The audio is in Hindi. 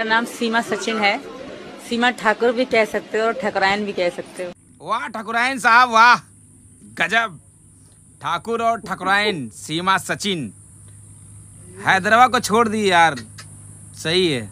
मेरा नाम सीमा सचिन है सीमा ठाकुर भी कह सकते हो और ठकुरायन भी कह सकते हो वाह ठकुरायन साहब वाह गजब ठाकुर और ठकुरायन सीमा सचिन हैदराबाद को छोड़ दी यार सही है